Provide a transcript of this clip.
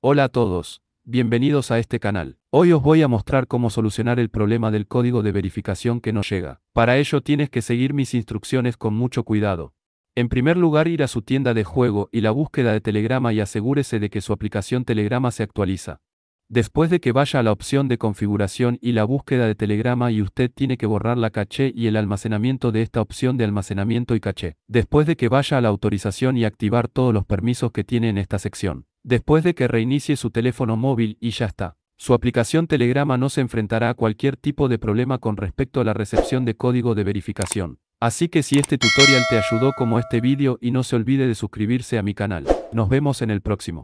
Hola a todos, bienvenidos a este canal. Hoy os voy a mostrar cómo solucionar el problema del código de verificación que no llega. Para ello tienes que seguir mis instrucciones con mucho cuidado. En primer lugar ir a su tienda de juego y la búsqueda de Telegrama y asegúrese de que su aplicación Telegrama se actualiza. Después de que vaya a la opción de configuración y la búsqueda de Telegrama y usted tiene que borrar la caché y el almacenamiento de esta opción de almacenamiento y caché. Después de que vaya a la autorización y activar todos los permisos que tiene en esta sección. Después de que reinicie su teléfono móvil y ya está. Su aplicación Telegrama no se enfrentará a cualquier tipo de problema con respecto a la recepción de código de verificación. Así que si este tutorial te ayudó como este vídeo y no se olvide de suscribirse a mi canal. Nos vemos en el próximo.